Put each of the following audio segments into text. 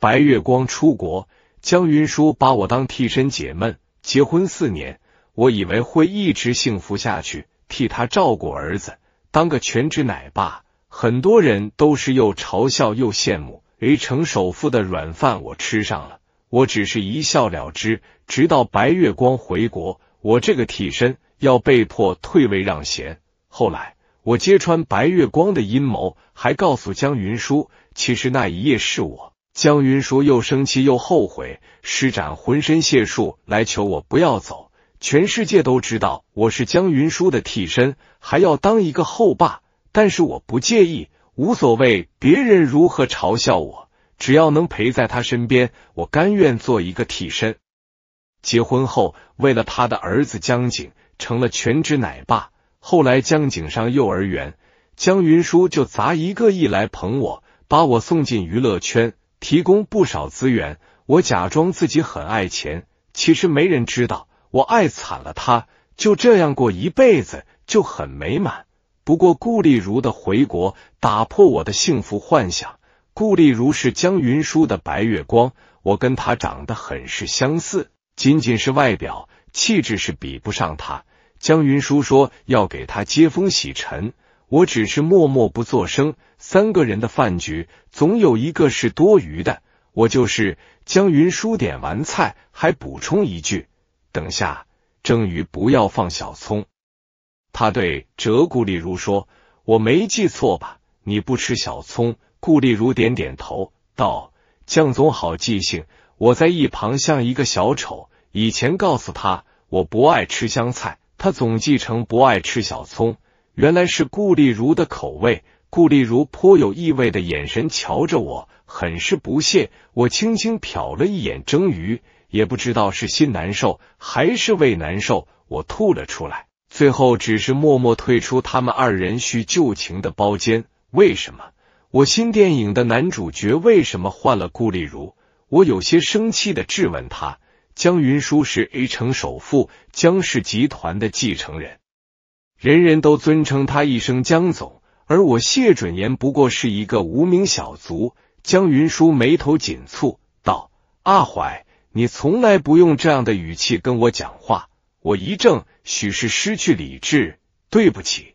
白月光出国，江云舒把我当替身解闷。结婚四年，我以为会一直幸福下去，替他照顾儿子，当个全职奶爸。很多人都是又嘲笑又羡慕。A 城首富的软饭我吃上了，我只是一笑了之。直到白月光回国，我这个替身要被迫退位让贤。后来，我揭穿白月光的阴谋，还告诉江云舒，其实那一夜是我。江云舒又生气又后悔，施展浑身解数来求我不要走。全世界都知道我是江云舒的替身，还要当一个后爸，但是我不介意，无所谓别人如何嘲笑我，只要能陪在他身边，我甘愿做一个替身。结婚后，为了他的儿子江景，成了全职奶爸。后来江景上幼儿园，江云舒就砸一个亿来捧我，把我送进娱乐圈。提供不少资源，我假装自己很爱钱，其实没人知道我爱惨了他，就这样过一辈子就很美满。不过顾丽如的回国打破我的幸福幻想，顾丽如是江云舒的白月光，我跟她长得很是相似，仅仅是外表，气质是比不上她。江云舒说要给她接风洗尘。我只是默默不作声。三个人的饭局，总有一个是多余的。我就是江云舒。点完菜，还补充一句：等下蒸鱼不要放小葱。他对折顾丽如说：“我没记错吧？你不吃小葱？”顾丽如点点头，道：“江总好记性。”我在一旁像一个小丑。以前告诉他我不爱吃香菜，他总记成不爱吃小葱。原来是顾丽如的口味，顾丽如颇有意味的眼神瞧着我，很是不屑。我轻轻瞟了一眼蒸鱼，也不知道是心难受还是胃难受，我吐了出来。最后只是默默退出他们二人叙旧情的包间。为什么我新电影的男主角为什么换了顾丽如？我有些生气的质问他。江云舒是 A 城首富，江氏集团的继承人。人人都尊称他一声江总，而我谢准言不过是一个无名小卒。江云舒眉头紧蹙，道：“阿怀，你从来不用这样的语气跟我讲话。”我一怔，许是失去理智，对不起，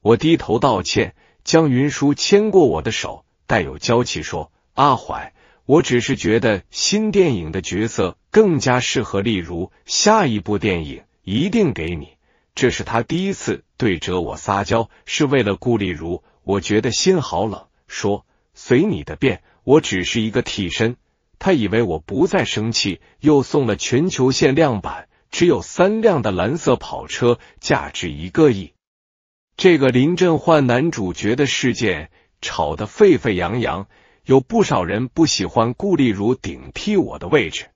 我低头道歉。江云舒牵过我的手，带有娇气说：“阿怀，我只是觉得新电影的角色更加适合，例如下一部电影一定给你。”这是他第一次对着我撒娇，是为了顾丽如。我觉得心好冷，说随你的便，我只是一个替身。他以为我不再生气，又送了全球限量版，只有三辆的蓝色跑车，价值一个亿。这个林振焕男主角的事件吵得沸沸扬扬，有不少人不喜欢顾丽如顶替我的位置。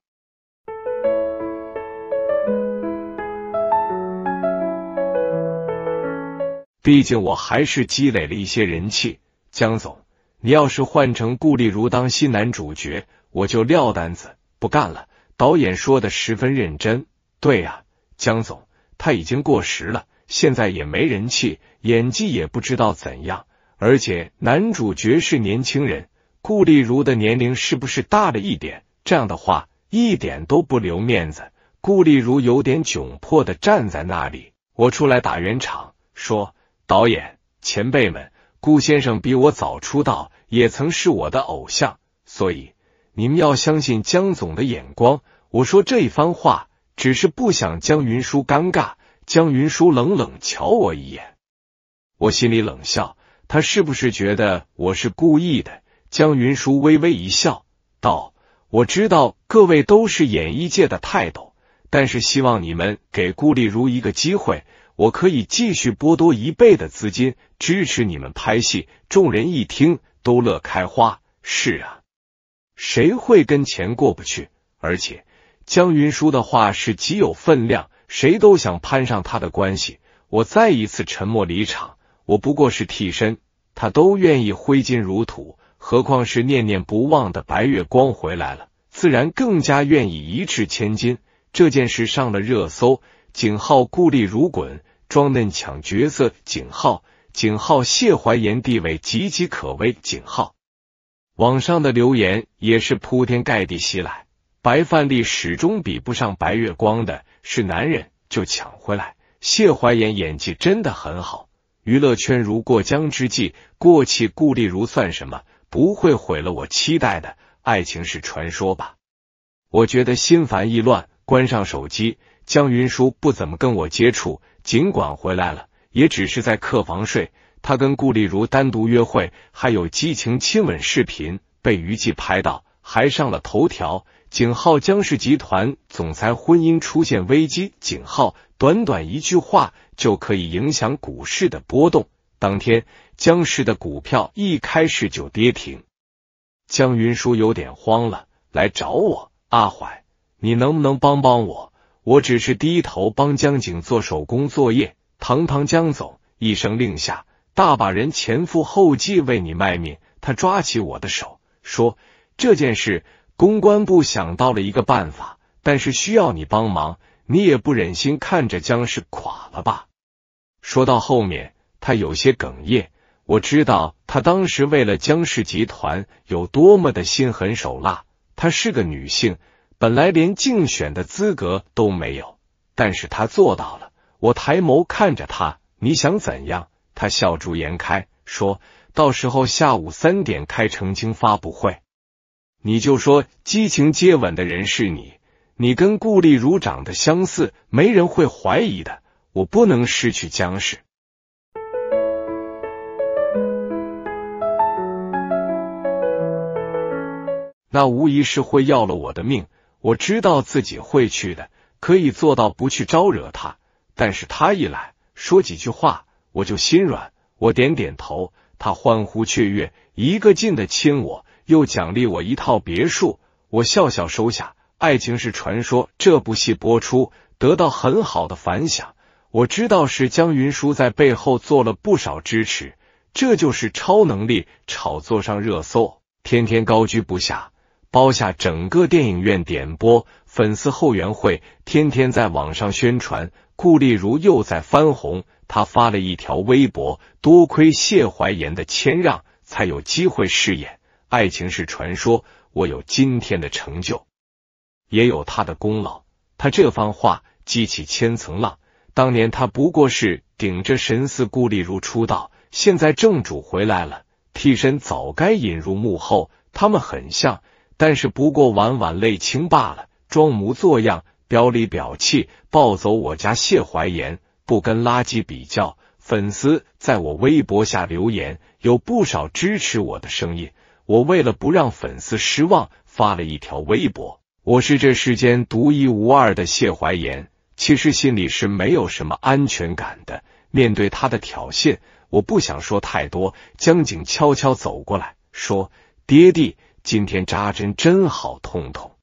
毕竟我还是积累了一些人气。江总，你要是换成顾丽如当新男主角，我就撂单子不干了。导演说的十分认真。对呀，江总，他已经过时了，现在也没人气，演技也不知道怎样，而且男主角是年轻人，顾丽如的年龄是不是大了一点？这样的话，一点都不留面子。顾丽如有点窘迫的站在那里，我出来打圆场说。导演前辈们，顾先生比我早出道，也曾是我的偶像，所以你们要相信江总的眼光。我说这一番话，只是不想江云舒尴尬。江云舒冷冷瞧我一眼，我心里冷笑，他是不是觉得我是故意的？江云舒微微一笑，道：“我知道各位都是演艺界的泰斗，但是希望你们给顾丽如一个机会。”我可以继续拨多一倍的资金支持你们拍戏。众人一听，都乐开花。是啊，谁会跟钱过不去？而且江云舒的话是极有分量，谁都想攀上他的关系。我再一次沉默离场。我不过是替身，他都愿意挥金如土，何况是念念不忘的白月光回来了，自然更加愿意一掷千金。这件事上了热搜。景浩顾丽如滚装嫩抢角色景浩，景浩，谢怀炎地位岌岌可危景浩，网上的留言也是铺天盖地袭来，白饭粒始终比不上白月光的，是男人就抢回来。谢怀言演技真的很好，娱乐圈如过江之鲫，过气顾丽如算什么？不会毁了我期待的《爱情是传说》吧？我觉得心烦意乱，关上手机。江云舒不怎么跟我接触，尽管回来了，也只是在客房睡。他跟顾丽如单独约会，还有激情亲吻视频被娱记拍到，还上了头条。景浩江氏集团总裁婚姻出现危机。景浩短短一句话就可以影响股市的波动。当天江氏的股票一开始就跌停。江云舒有点慌了，来找我。阿怀，你能不能帮帮我？我只是低头帮江景做手工作业，堂堂江总一声令下，大把人前赴后继为你卖命。他抓起我的手说：“这件事公关部想到了一个办法，但是需要你帮忙，你也不忍心看着江氏垮了吧？”说到后面，他有些哽咽。我知道他当时为了江氏集团有多么的心狠手辣。她是个女性。本来连竞选的资格都没有，但是他做到了。我抬眸看着他，你想怎样？他笑逐颜开说：“到时候下午三点开澄清发布会，你就说激情接吻的人是你，你跟顾丽如长得相似，没人会怀疑的。我不能失去江氏，那无疑是会要了我的命。”我知道自己会去的，可以做到不去招惹他，但是他一来说几句话，我就心软。我点点头，他欢呼雀跃，一个劲的亲我，又奖励我一套别墅。我笑笑收下。《爱情是传说》这部戏播出，得到很好的反响。我知道是江云舒在背后做了不少支持，这就是超能力，炒作上热搜，天天高居不下。包下整个电影院点播，粉丝后援会天天在网上宣传。顾丽如又在翻红，她发了一条微博：多亏谢怀炎的谦让，才有机会饰演《爱情是传说》。我有今天的成就，也有他的功劳。他这番话激起千层浪。当年他不过是顶着神似顾丽如出道，现在正主回来了，替身早该引入幕后。他们很像。但是不过，晚晚泪清罢了，装模作样，表里表气，抱走我家谢怀言，不跟垃圾比较。粉丝在我微博下留言，有不少支持我的声音。我为了不让粉丝失望，发了一条微博：我是这世间独一无二的谢怀言。其实心里是没有什么安全感的。面对他的挑衅，我不想说太多。江景悄悄走过来说：“爹地。”今天扎针真好痛痛。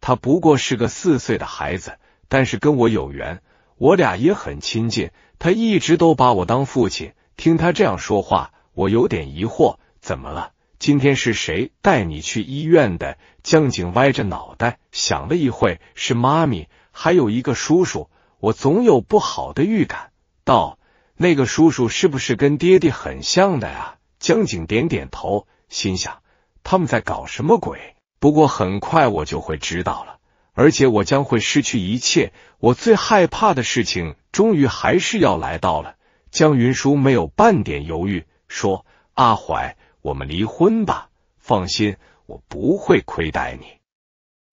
他不过是个四岁的孩子，但是跟我有缘，我俩也很亲近。他一直都把我当父亲。听他这样说话，我有点疑惑，怎么了？今天是谁带你去医院的？江景歪着脑袋想了一会，是妈咪，还有一个叔叔。我总有不好的预感到，那个叔叔是不是跟爹爹很像的啊？江景点点头，心想。他们在搞什么鬼？不过很快我就会知道了，而且我将会失去一切。我最害怕的事情终于还是要来到了。江云舒没有半点犹豫，说：“阿怀，我们离婚吧。放心，我不会亏待你。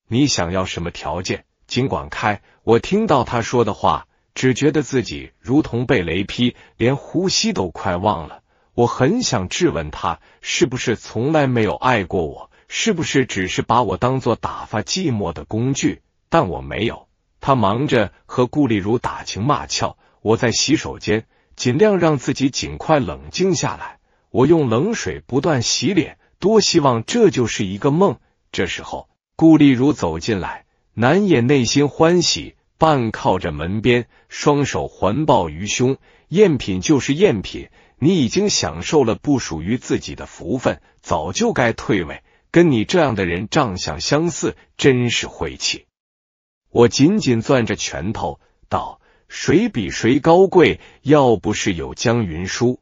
你想要什么条件，尽管开。”我听到他说的话，只觉得自己如同被雷劈，连呼吸都快忘了。我很想质问他，是不是从来没有爱过我？是不是只是把我当做打发寂寞的工具？但我没有，他忙着和顾丽茹打情骂俏。我在洗手间，尽量让自己尽快冷静下来。我用冷水不断洗脸，多希望这就是一个梦。这时候，顾丽茹走进来，难掩内心欢喜，半靠着门边，双手环抱于胸。赝品就是赝品。你已经享受了不属于自己的福分，早就该退位。跟你这样的人长相相似，真是晦气。我紧紧攥着拳头，道：“谁比谁高贵？要不是有江云舒，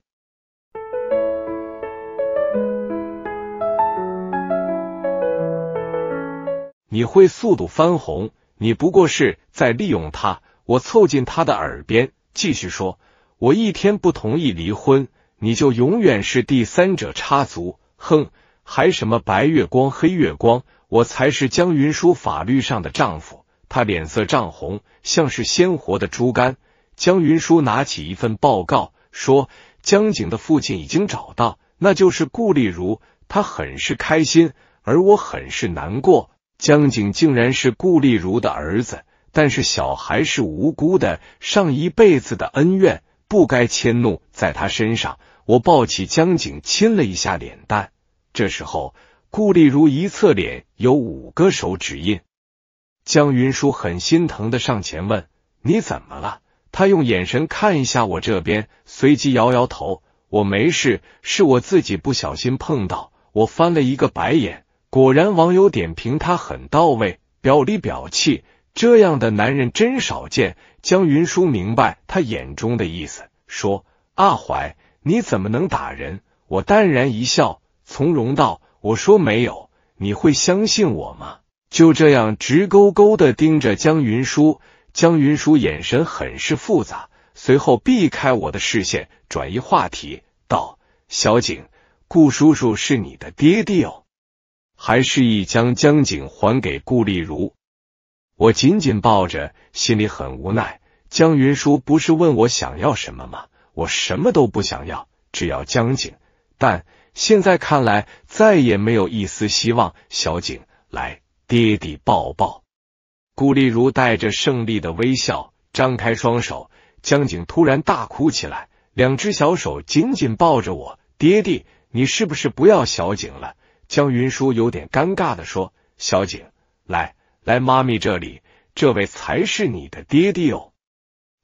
你会速度翻红。你不过是在利用他。”我凑近他的耳边，继续说。我一天不同意离婚，你就永远是第三者插足。哼，还什么白月光、黑月光，我才是江云舒法律上的丈夫。他脸色涨红，像是鲜活的猪肝。江云舒拿起一份报告，说：“江景的父亲已经找到，那就是顾丽如。”他很是开心，而我很是难过。江景竟然是顾丽如的儿子，但是小孩是无辜的，上一辈子的恩怨。不该迁怒在他身上，我抱起江景亲了一下脸蛋。这时候，顾丽如一侧脸有五个手指印，江云舒很心疼的上前问：“你怎么了？”他用眼神看一下我这边，随即摇摇头：“我没事，是我自己不小心碰到。”我翻了一个白眼，果然网友点评他很到位，表里表气。这样的男人真少见。江云舒明白他眼中的意思，说：“阿怀，你怎么能打人？”我淡然一笑，从容道：“我说没有，你会相信我吗？”就这样直勾勾的盯着江云舒，江云舒眼神很是复杂，随后避开我的视线，转移话题道：“小景，顾叔叔是你的爹爹哦。”还示意将江景还给顾丽如。我紧紧抱着，心里很无奈。江云舒不是问我想要什么吗？我什么都不想要，只要江景。但现在看来，再也没有一丝希望。小景，来，爹地抱抱。顾丽如带着胜利的微笑，张开双手。江景突然大哭起来，两只小手紧紧抱着我。爹地，你是不是不要小景了？江云舒有点尴尬的说：“小景，来。”来妈咪这里，这位才是你的爹爹哦。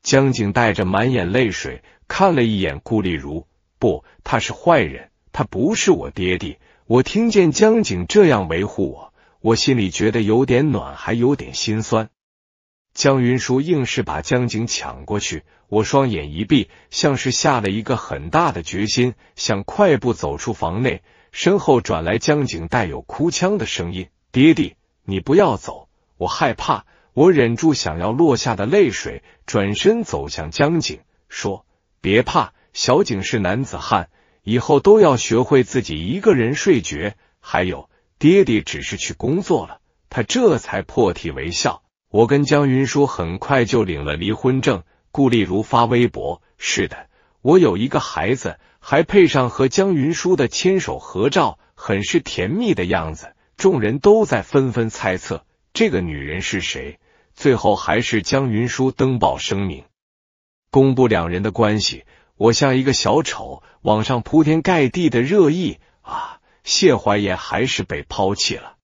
江景带着满眼泪水看了一眼顾丽如，不，他是坏人，他不是我爹爹。我听见江景这样维护我，我心里觉得有点暖，还有点心酸。江云舒硬是把江景抢过去，我双眼一闭，像是下了一个很大的决心，想快步走出房内。身后转来江景带有哭腔的声音：“爹爹，你不要走。”我害怕，我忍住想要落下的泪水，转身走向江景，说：“别怕，小景是男子汉，以后都要学会自己一个人睡觉。”还有，爹爹只是去工作了。他这才破涕为笑。我跟江云舒很快就领了离婚证。顾丽如发微博：“是的，我有一个孩子。”还配上和江云舒的牵手合照，很是甜蜜的样子。众人都在纷纷猜测。这个女人是谁？最后还是江云舒登报声明，公布两人的关系。我像一个小丑，网上铺天盖地的热议啊！谢怀言还是被抛弃了。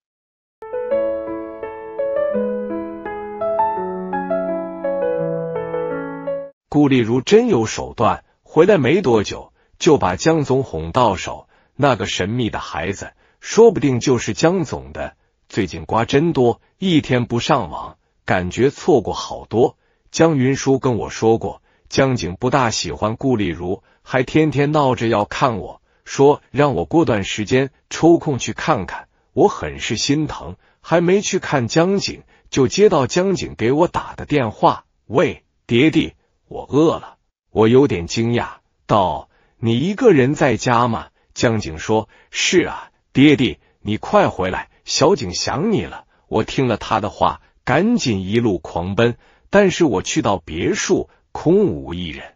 顾丽如真有手段，回来没多久就把江总哄到手。那个神秘的孩子，说不定就是江总的。最近瓜真多，一天不上网，感觉错过好多。江云舒跟我说过，江景不大喜欢顾丽如，还天天闹着要看我，说让我过段时间抽空去看看。我很是心疼，还没去看江景，就接到江景给我打的电话：“喂，爹地，我饿了。”我有点惊讶，道：“你一个人在家吗？”江景说：“是啊，爹地，你快回来。”小景想你了，我听了他的话，赶紧一路狂奔。但是我去到别墅，空无一人，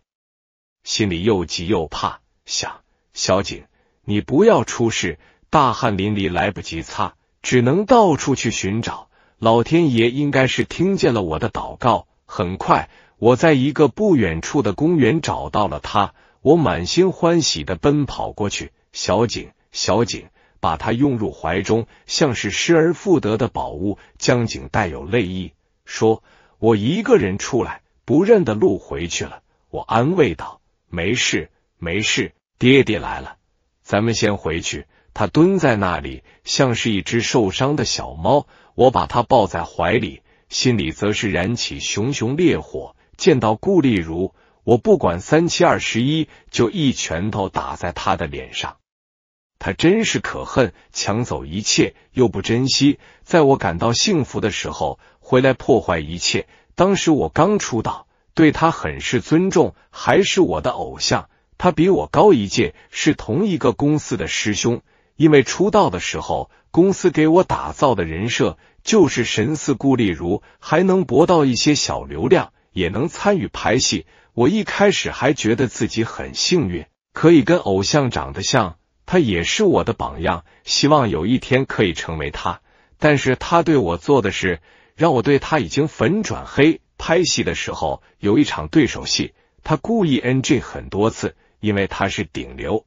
心里又急又怕，想小景，你不要出事。大汗淋漓，来不及擦，只能到处去寻找。老天爷应该是听见了我的祷告，很快我在一个不远处的公园找到了他。我满心欢喜的奔跑过去，小景，小景。把他拥入怀中，像是失而复得的宝物。江景带有泪意，说：“我一个人出来，不认得路回去了。”我安慰道：“没事，没事，爹爹来了，咱们先回去。”他蹲在那里，像是一只受伤的小猫。我把他抱在怀里，心里则是燃起熊熊烈火。见到顾丽如，我不管三七二十一，就一拳头打在他的脸上。他真是可恨，抢走一切又不珍惜。在我感到幸福的时候，回来破坏一切。当时我刚出道，对他很是尊重，还是我的偶像。他比我高一届，是同一个公司的师兄。因为出道的时候，公司给我打造的人设就是神似顾丽如，还能博到一些小流量，也能参与拍戏。我一开始还觉得自己很幸运，可以跟偶像长得像。他也是我的榜样，希望有一天可以成为他。但是他对我做的事，让我对他已经粉转黑。拍戏的时候，有一场对手戏，他故意 NG 很多次，因为他是顶流，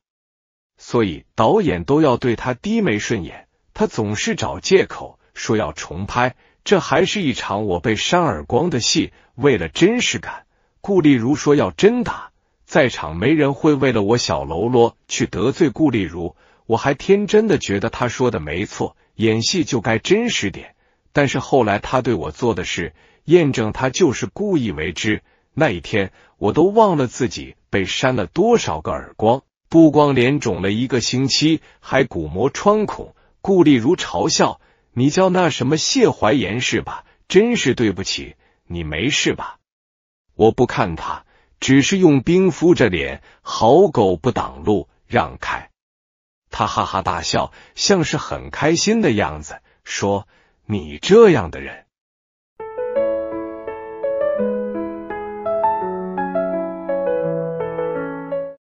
所以导演都要对他低眉顺眼。他总是找借口说要重拍，这还是一场我被扇耳光的戏。为了真实感，顾丽如说要真打。在场没人会为了我小喽啰去得罪顾丽如，我还天真的觉得他说的没错，演戏就该真实点。但是后来他对我做的事，验证他就是故意为之。那一天，我都忘了自己被扇了多少个耳光，不光脸肿了一个星期，还鼓膜穿孔。顾丽如嘲笑：“你叫那什么谢怀言是吧？真是对不起，你没事吧？”我不看他。只是用冰敷着脸，好狗不挡路，让开！他哈哈大笑，像是很开心的样子，说：“你这样的人，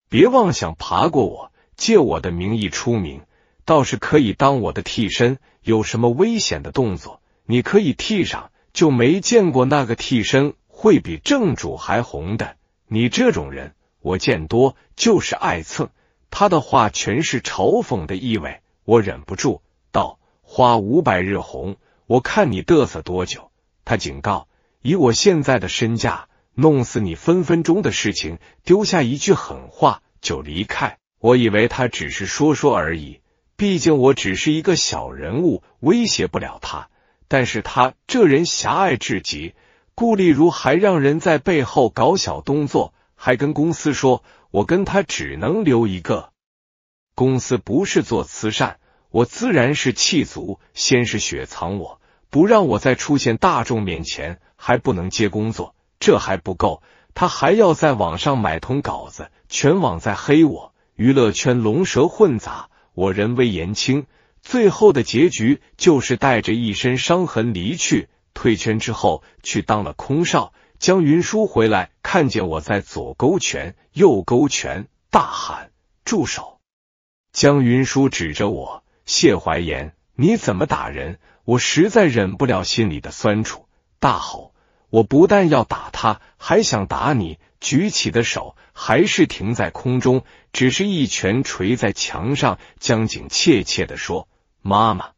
别妄想爬过我，借我的名义出名，倒是可以当我的替身。有什么危险的动作，你可以替上，就没见过那个替身会比正主还红的。”你这种人我见多，就是爱蹭。他的话全是嘲讽的意味，我忍不住道：“花五百日红，我看你嘚瑟多久。”他警告：“以我现在的身价，弄死你分分钟的事情。”丢下一句狠话就离开。我以为他只是说说而已，毕竟我只是一个小人物，威胁不了他。但是他这人狭隘至极。顾丽如还让人在背后搞小动作，还跟公司说：“我跟他只能留一个。”公司不是做慈善，我自然是气足。先是雪藏我，不让我再出现大众面前，还不能接工作，这还不够，他还要在网上买通稿子，全网在黑我。娱乐圈龙蛇混杂，我人微言轻，最后的结局就是带着一身伤痕离去。退圈之后，去当了空少。江云舒回来，看见我在左勾拳、右勾拳，大喊：“住手！”江云舒指着我，谢怀言，你怎么打人？我实在忍不了心里的酸楚，大吼：“我不但要打他，还想打你！”举起的手还是停在空中，只是一拳捶在墙上。江景怯怯的说：“妈妈，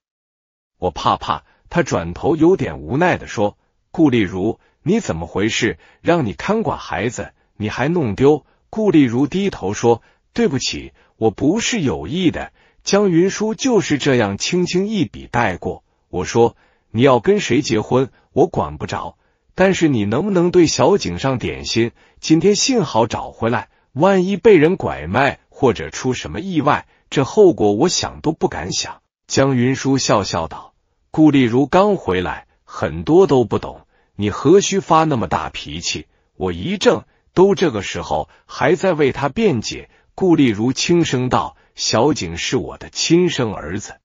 我怕怕。”他转头，有点无奈的说：“顾丽如，你怎么回事？让你看管孩子，你还弄丢。”顾丽如低头说：“对不起，我不是有意的。”江云舒就是这样轻轻一笔带过。我说：“你要跟谁结婚，我管不着，但是你能不能对小景上点心？今天幸好找回来，万一被人拐卖或者出什么意外，这后果我想都不敢想。”江云舒笑笑道。顾丽如刚回来，很多都不懂，你何须发那么大脾气？我一怔，都这个时候还在为他辩解。顾丽如轻声道：“小景是我的亲生儿子，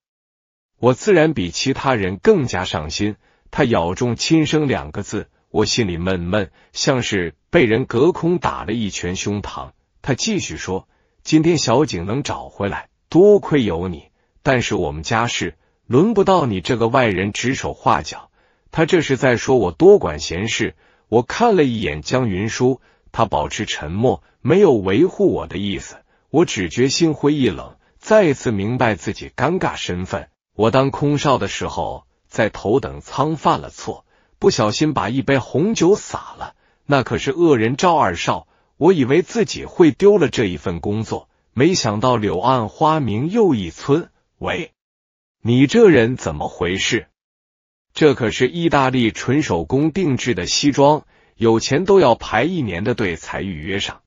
我自然比其他人更加上心。”他咬中“亲生”两个字，我心里闷闷，像是被人隔空打了一拳胸膛。他继续说：“今天小景能找回来，多亏有你。但是我们家事……”轮不到你这个外人指手画脚，他这是在说我多管闲事。我看了一眼江云舒，他保持沉默，没有维护我的意思。我只觉心灰意冷，再次明白自己尴尬身份。我当空少的时候，在头等舱犯了错，不小心把一杯红酒洒了，那可是恶人赵二少。我以为自己会丢了这一份工作，没想到柳暗花明又一村。喂。你这人怎么回事？这可是意大利纯手工定制的西装，有钱都要排一年的队才预约上。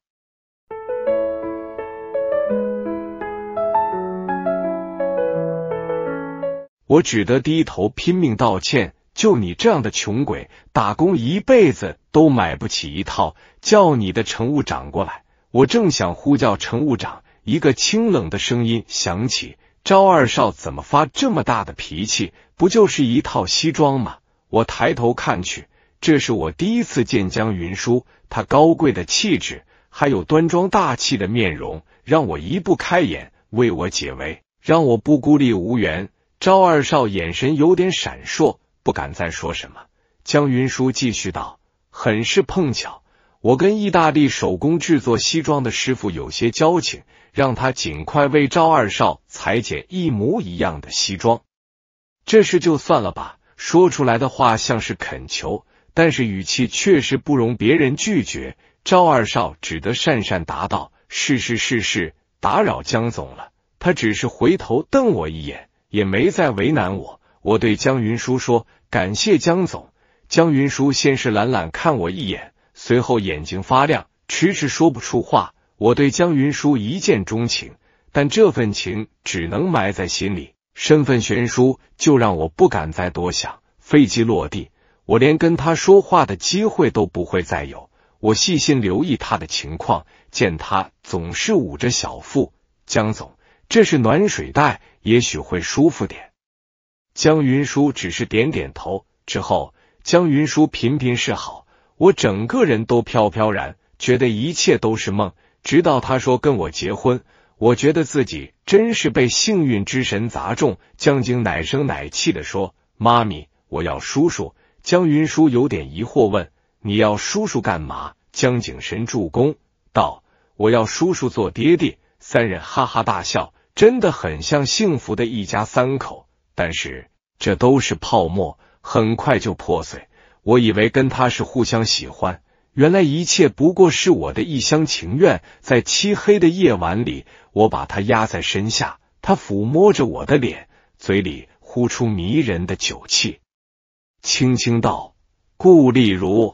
我只得低头拼命道歉。就你这样的穷鬼，打工一辈子都买不起一套。叫你的乘务长过来。我正想呼叫乘务长，一个清冷的声音响起。赵二少怎么发这么大的脾气？不就是一套西装吗？我抬头看去，这是我第一次见江云舒，他高贵的气质，还有端庄大气的面容，让我移不开眼，为我解围，让我不孤立无援。赵二少眼神有点闪烁，不敢再说什么。江云舒继续道：“很是碰巧，我跟意大利手工制作西装的师傅有些交情。”让他尽快为赵二少裁剪一模一样的西装，这事就算了吧。说出来的话像是恳求，但是语气确实不容别人拒绝。赵二少只得讪讪答道：“是是是是，打扰江总了。”他只是回头瞪我一眼，也没再为难我。我对江云舒说：“感谢江总。”江云舒先是懒懒看我一眼，随后眼睛发亮，迟迟说不出话。我对江云舒一见钟情，但这份情只能埋在心里。身份悬殊，就让我不敢再多想。飞机落地，我连跟他说话的机会都不会再有。我细心留意他的情况，见他总是捂着小腹。江总，这是暖水袋，也许会舒服点。江云舒只是点点头。之后，江云舒频频示好，我整个人都飘飘然，觉得一切都是梦。直到他说跟我结婚，我觉得自己真是被幸运之神砸中。江景奶声奶气的说：“妈咪，我要叔叔。”江云舒有点疑惑问：“你要叔叔干嘛？”江景神助攻道：“我要叔叔做爹爹。”三人哈哈大笑，真的很像幸福的一家三口。但是这都是泡沫，很快就破碎。我以为跟他是互相喜欢。原来一切不过是我的一厢情愿，在漆黑的夜晚里，我把他压在身下，他抚摸着我的脸，嘴里呼出迷人的酒气，轻轻道：“顾丽如。”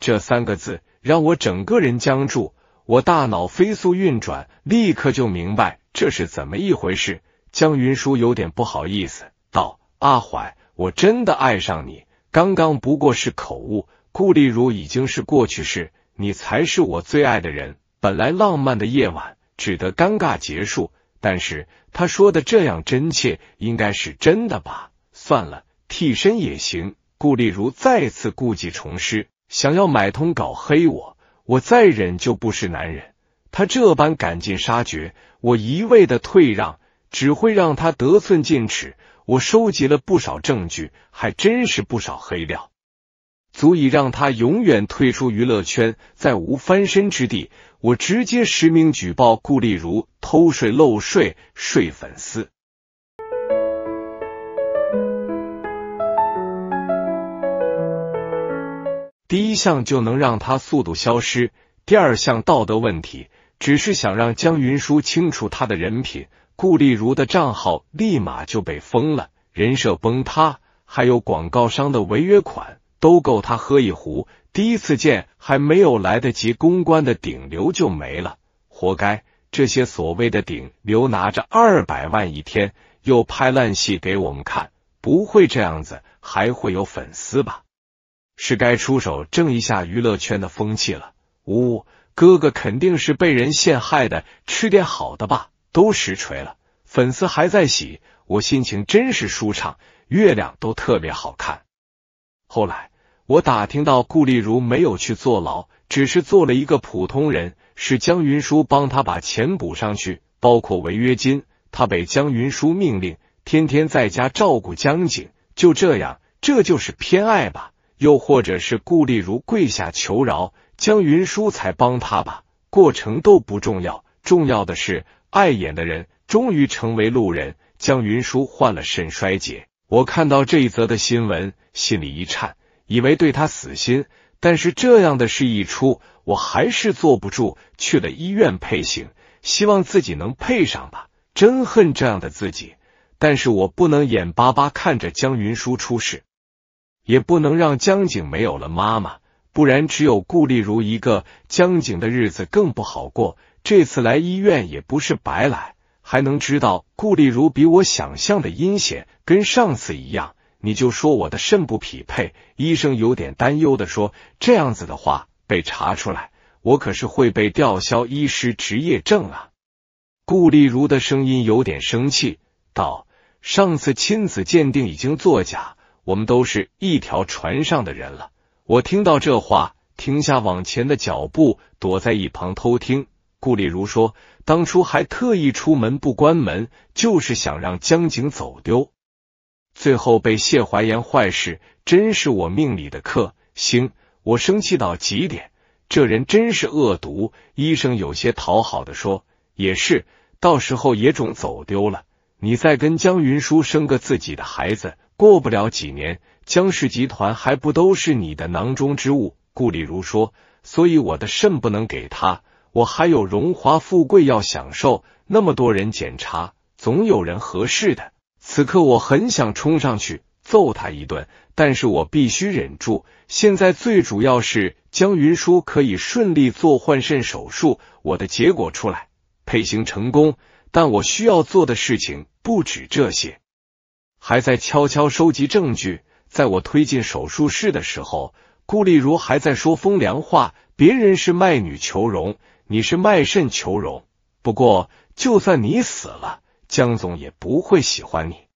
这三个字让我整个人僵住，我大脑飞速运转，立刻就明白这是怎么一回事。江云舒有点不好意思道：“阿怀，我真的爱上你，刚刚不过是口误。”顾丽如已经是过去式，你才是我最爱的人。本来浪漫的夜晚，只得尴尬结束。但是他说的这样真切，应该是真的吧？算了，替身也行。顾丽如再次故技重施，想要买通搞黑我，我再忍就不是男人。他这般赶尽杀绝，我一味的退让，只会让他得寸进尺。我收集了不少证据，还真是不少黑料。足以让他永远退出娱乐圈，再无翻身之地。我直接实名举报顾丽如偷税漏税、税粉丝。第一项就能让他速度消失。第二项道德问题，只是想让江云舒清楚他的人品。顾丽如的账号立马就被封了，人设崩塌，还有广告商的违约款。都够他喝一壶。第一次见还没有来得及公关的顶流就没了，活该！这些所谓的顶流拿着二百万一天，又拍烂戏给我们看，不会这样子还会有粉丝吧？是该出手正一下娱乐圈的风气了。呜，哥哥肯定是被人陷害的，吃点好的吧。都实锤了，粉丝还在洗，我心情真是舒畅，月亮都特别好看。后来。我打听到顾丽如没有去坐牢，只是做了一个普通人。是江云舒帮他把钱补上去，包括违约金。他被江云舒命令天天在家照顾江景。就这样，这就是偏爱吧？又或者是顾丽如跪下求饶，江云舒才帮他吧？过程都不重要，重要的是碍眼的人终于成为路人。江云舒患了肾衰竭，我看到这一则的新闻，心里一颤。以为对他死心，但是这样的事一出，我还是坐不住，去了医院配型，希望自己能配上吧。真恨这样的自己，但是我不能眼巴巴看着江云舒出事，也不能让江景没有了妈妈，不然只有顾丽如一个江景的日子更不好过。这次来医院也不是白来，还能知道顾丽如比我想象的阴险，跟上次一样。你就说我的肾不匹配，医生有点担忧的说：“这样子的话，被查出来，我可是会被吊销医师执业证啊。”顾丽茹的声音有点生气道：“上次亲子鉴定已经作假，我们都是一条船上的人了。”我听到这话，停下往前的脚步，躲在一旁偷听。顾丽茹说：“当初还特意出门不关门，就是想让江景走丢。”最后被谢怀言坏事，真是我命里的克星，我生气到极点，这人真是恶毒。医生有些讨好的说：“也是，到时候野种走丢了，你再跟江云舒生个自己的孩子，过不了几年，江氏集团还不都是你的囊中之物？”顾里如说：“所以我的肾不能给他，我还有荣华富贵要享受，那么多人检查，总有人合适的。”此刻我很想冲上去揍他一顿，但是我必须忍住。现在最主要是江云舒可以顺利做换肾手术，我的结果出来，配型成功。但我需要做的事情不止这些，还在悄悄收集证据。在我推进手术室的时候，顾丽如还在说风凉话：“别人是卖女求荣，你是卖肾求荣。不过就算你死了。”江总也不会喜欢你。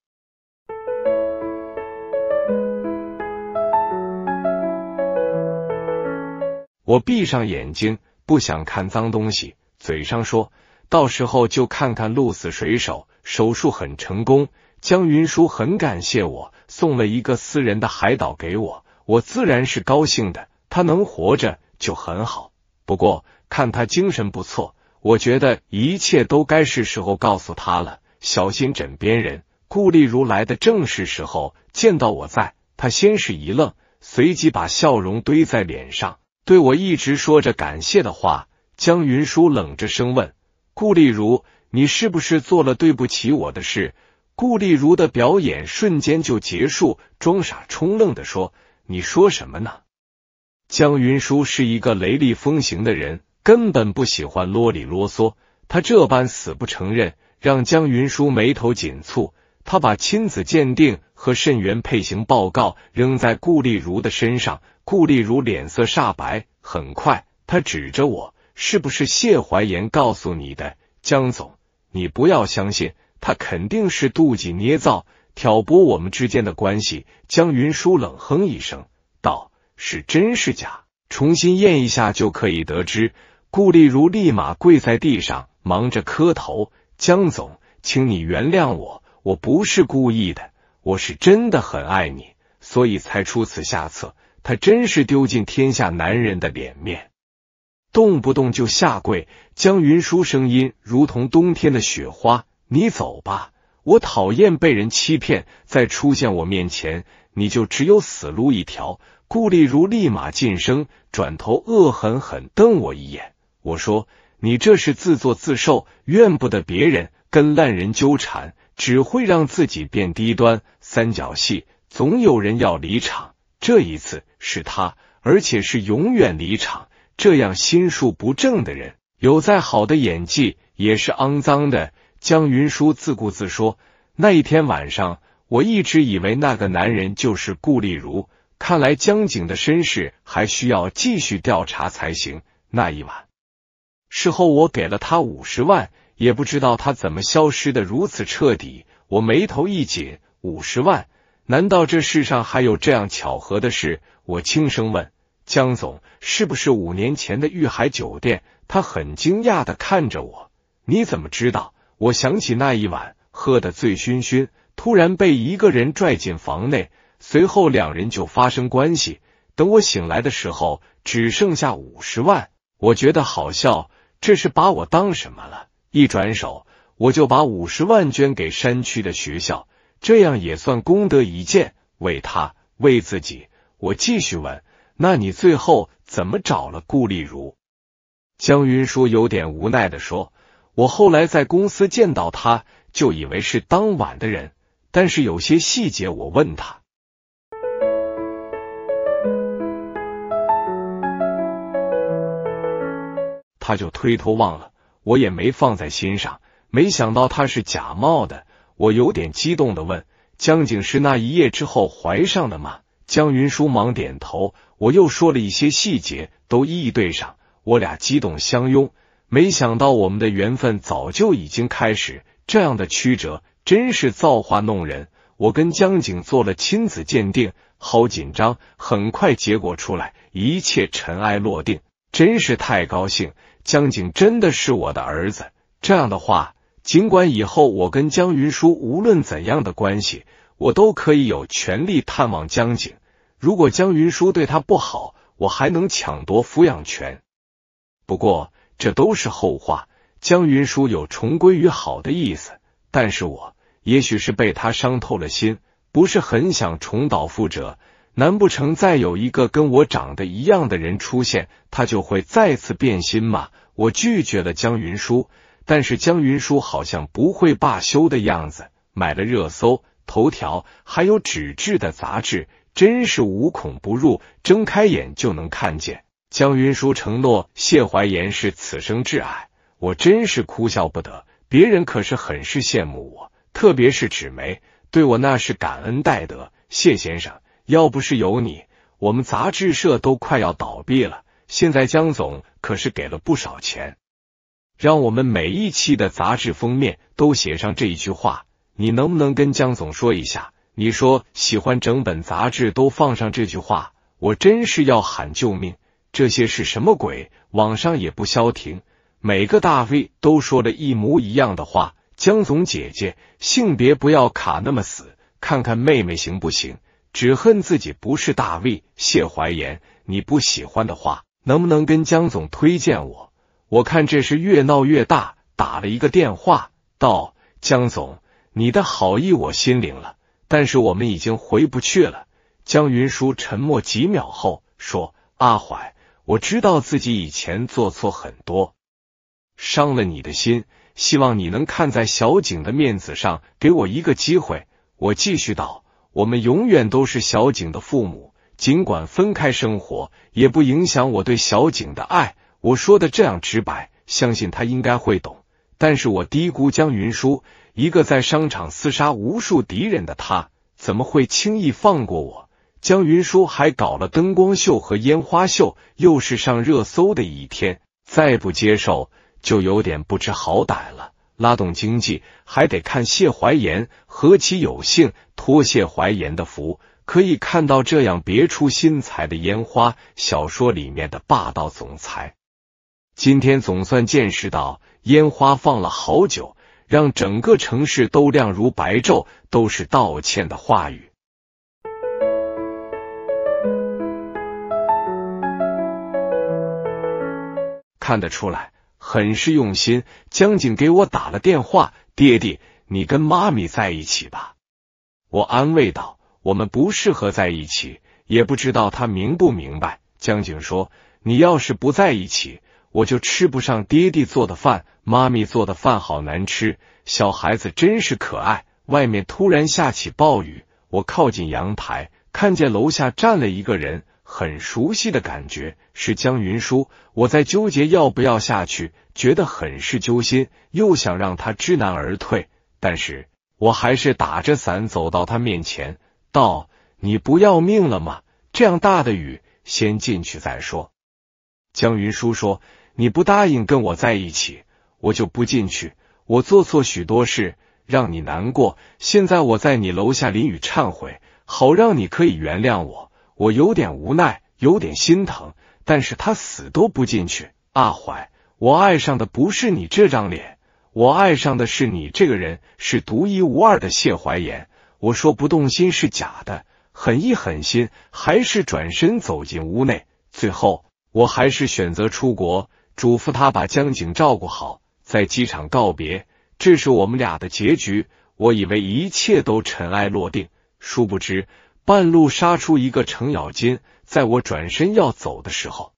我闭上眼睛，不想看脏东西，嘴上说：“到时候就看看鹿死谁手。”手术很成功，江云舒很感谢我，送了一个私人的海岛给我，我自然是高兴的。他能活着就很好，不过看他精神不错，我觉得一切都该是时候告诉他了。小心枕边人，顾丽如来的正是时候。见到我在，他先是一愣，随即把笑容堆在脸上，对我一直说着感谢的话。江云舒冷着声问：“顾丽如，你是不是做了对不起我的事？”顾丽如的表演瞬间就结束，装傻充愣的说：“你说什么呢？”江云舒是一个雷厉风行的人，根本不喜欢啰里啰嗦。他这般死不承认。让江云舒眉头紧蹙，他把亲子鉴定和肾源配型报告扔在顾丽如的身上，顾丽如脸色煞白。很快，他指着我：“是不是谢怀言告诉你的？”江总，你不要相信，他肯定是妒忌、捏造、挑拨我们之间的关系。”江云舒冷哼一声道：“是真是假，重新验一下就可以得知。”顾丽如立马跪在地上，忙着磕头。江总，请你原谅我，我不是故意的，我是真的很爱你，所以才出此下策。他真是丢尽天下男人的脸面，动不动就下跪。江云舒声音如同冬天的雪花，你走吧，我讨厌被人欺骗，在出现我面前，你就只有死路一条。顾丽如立马晋升，转头恶狠狠瞪我一眼，我说。你这是自作自受，怨不得别人。跟烂人纠缠，只会让自己变低端。三角戏，总有人要离场。这一次是他，而且是永远离场。这样心术不正的人，有再好的演技也是肮脏的。江云舒自顾自说：“那一天晚上，我一直以为那个男人就是顾丽如。看来江景的身世还需要继续调查才行。”那一晚。事后我给了他五十万，也不知道他怎么消失的如此彻底。我眉头一紧，五十万，难道这世上还有这样巧合的事？我轻声问江总：“是不是五年前的玉海酒店？”他很惊讶的看着我：“你怎么知道？”我想起那一晚喝得醉醺醺，突然被一个人拽进房内，随后两人就发生关系。等我醒来的时候，只剩下五十万。我觉得好笑。这是把我当什么了？一转手我就把五十万捐给山区的学校，这样也算功德一件，为他为自己。我继续问，那你最后怎么找了顾丽如？江云舒有点无奈的说，我后来在公司见到他，就以为是当晚的人，但是有些细节我问他。他就推脱忘了，我也没放在心上。没想到他是假冒的，我有点激动的问：“江景是那一夜之后怀上的吗？”江云舒忙点头。我又说了一些细节，都一一对上。我俩激动相拥。没想到我们的缘分早就已经开始，这样的曲折真是造化弄人。我跟江景做了亲子鉴定，好紧张。很快结果出来，一切尘埃落定，真是太高兴。江景真的是我的儿子，这样的话，尽管以后我跟江云舒无论怎样的关系，我都可以有权利探望江景。如果江云舒对他不好，我还能抢夺抚养权。不过这都是后话。江云舒有重归于好的意思，但是我也许是被他伤透了心，不是很想重蹈覆辙。难不成再有一个跟我长得一样的人出现，他就会再次变心吗？我拒绝了江云舒，但是江云舒好像不会罢休的样子。买了热搜、头条，还有纸质的杂志，真是无孔不入，睁开眼就能看见。江云舒承诺谢怀言是此生挚爱，我真是哭笑不得。别人可是很是羡慕我，特别是纸媒，对我那是感恩戴德。谢先生。要不是有你，我们杂志社都快要倒闭了。现在江总可是给了不少钱，让我们每一期的杂志封面都写上这一句话。你能不能跟江总说一下？你说喜欢整本杂志都放上这句话，我真是要喊救命！这些是什么鬼？网上也不消停，每个大 V 都说的一模一样的话。江总姐姐，性别不要卡那么死，看看妹妹行不行？只恨自己不是大 V 谢怀言，你不喜欢的话，能不能跟江总推荐我？我看这是越闹越大。打了一个电话，道：“江总，你的好意我心领了，但是我们已经回不去了。”江云舒沉默几秒后说：“阿怀，我知道自己以前做错很多，伤了你的心，希望你能看在小景的面子上给我一个机会。”我继续道。我们永远都是小景的父母，尽管分开生活，也不影响我对小景的爱。我说的这样直白，相信他应该会懂。但是我低估江云舒，一个在商场厮杀无数敌人的他，怎么会轻易放过我？江云舒还搞了灯光秀和烟花秀，又是上热搜的一天。再不接受，就有点不知好歹了。拉动经济还得看谢怀炎，何其有幸，托谢怀炎的福，可以看到这样别出心裁的烟花。小说里面的霸道总裁，今天总算见识到，烟花放了好久，让整个城市都亮如白昼，都是道歉的话语。看得出来。很是用心，江景给我打了电话。爹爹，你跟妈咪在一起吧？我安慰道，我们不适合在一起，也不知道他明不明白。江景说，你要是不在一起，我就吃不上爹爹做的饭，妈咪做的饭好难吃。小孩子真是可爱。外面突然下起暴雨，我靠近阳台，看见楼下站了一个人。很熟悉的感觉是江云舒，我在纠结要不要下去，觉得很是揪心，又想让他知难而退，但是我还是打着伞走到他面前，道：“你不要命了吗？这样大的雨，先进去再说。”江云舒说：“你不答应跟我在一起，我就不进去。我做错许多事，让你难过。现在我在你楼下淋雨忏悔，好让你可以原谅我。”我有点无奈，有点心疼，但是他死都不进去。阿怀，我爱上的不是你这张脸，我爱上的是你这个人，是独一无二的谢怀言。我说不动心是假的，狠一狠心，还是转身走进屋内。最后，我还是选择出国，嘱咐他把江景照顾好，在机场告别。这是我们俩的结局。我以为一切都尘埃落定，殊不知。半路杀出一个程咬金，在我转身要走的时候，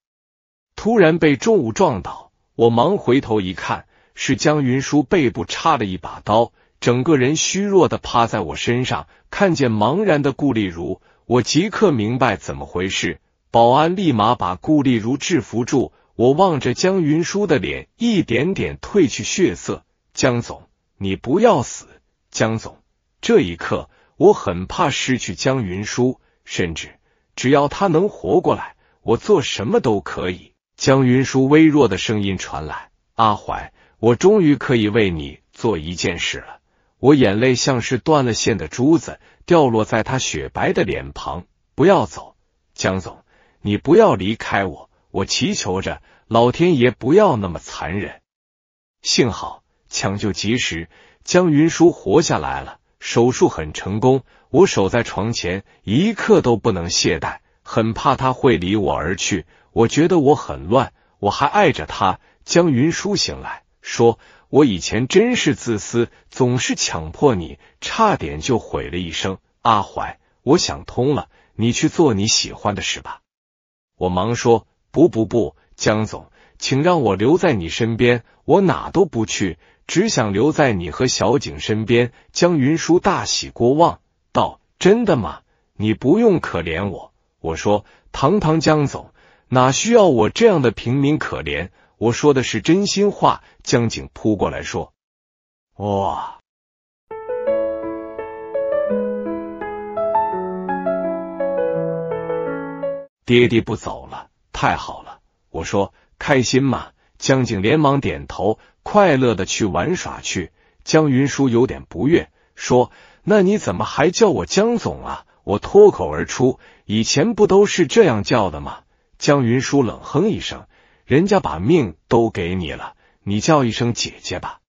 突然被重物撞倒。我忙回头一看，是江云舒背部插了一把刀，整个人虚弱的趴在我身上。看见茫然的顾丽如，我即刻明白怎么回事。保安立马把顾丽如制服住。我望着江云舒的脸，一点点褪去血色。江总，你不要死！江总，这一刻。我很怕失去江云舒，甚至只要他能活过来，我做什么都可以。江云舒微弱的声音传来：“阿怀，我终于可以为你做一件事了。”我眼泪像是断了线的珠子，掉落在他雪白的脸庞。不要走，江总，你不要离开我！我祈求着，老天爷不要那么残忍。幸好抢救及时，江云舒活下来了。手术很成功，我守在床前，一刻都不能懈怠，很怕他会离我而去。我觉得我很乱，我还爱着他。江云舒醒来，说：“我以前真是自私，总是强迫你，差点就毁了一生。”阿怀，我想通了，你去做你喜欢的事吧。我忙说：“不不不，江总，请让我留在你身边，我哪都不去。”只想留在你和小景身边，江云舒大喜过望道：“真的吗？你不用可怜我。”我说：“堂堂江总哪需要我这样的平民可怜？”我说的是真心话。江景扑过来说：“哦，爹爹不走了，太好了！”我说：“开心吗？”江景连忙点头。快乐的去玩耍去，江云舒有点不悦，说：“那你怎么还叫我江总啊？”我脱口而出：“以前不都是这样叫的吗？”江云舒冷哼一声：“人家把命都给你了，你叫一声姐姐吧。”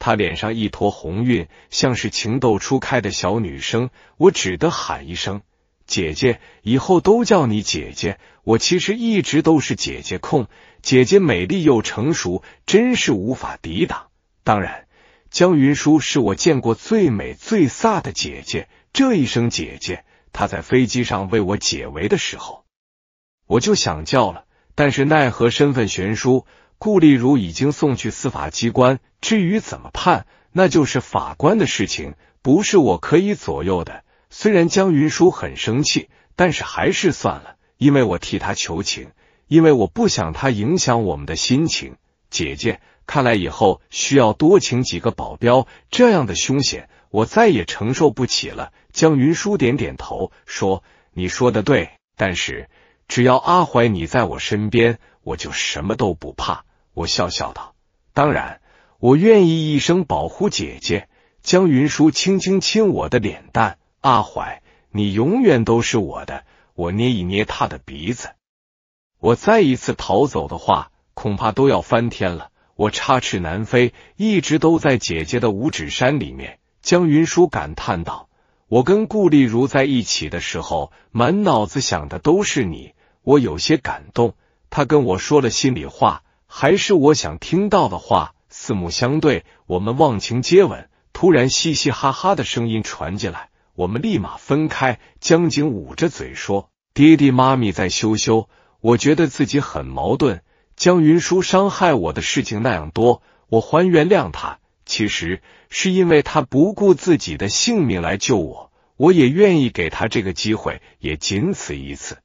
他脸上一坨红晕，像是情窦初开的小女生，我只得喊一声。姐姐，以后都叫你姐姐。我其实一直都是姐姐控，姐姐美丽又成熟，真是无法抵挡。当然，江云舒是我见过最美最飒的姐姐。这一声姐姐，她在飞机上为我解围的时候，我就想叫了，但是奈何身份悬殊。顾丽如已经送去司法机关，至于怎么判，那就是法官的事情，不是我可以左右的。虽然江云舒很生气，但是还是算了，因为我替他求情，因为我不想他影响我们的心情。姐姐，看来以后需要多请几个保镖，这样的凶险我再也承受不起了。江云舒点点头说：“你说的对，但是只要阿怀你在我身边，我就什么都不怕。”我笑笑道：“当然，我愿意一生保护姐姐。”江云舒轻轻亲我的脸蛋。阿怀，你永远都是我的。我捏一捏他的鼻子。我再一次逃走的话，恐怕都要翻天了。我插翅难飞，一直都在姐姐的五指山里面。江云舒感叹道：“我跟顾丽如在一起的时候，满脑子想的都是你。”我有些感动，他跟我说了心里话，还是我想听到的话。四目相对，我们忘情接吻。突然，嘻嘻哈哈的声音传进来。我们立马分开，江景捂着嘴说：“爹爹妈咪在羞羞。”我觉得自己很矛盾，江云舒伤害我的事情那样多，我还原谅他，其实是因为他不顾自己的性命来救我，我也愿意给他这个机会，也仅此一次。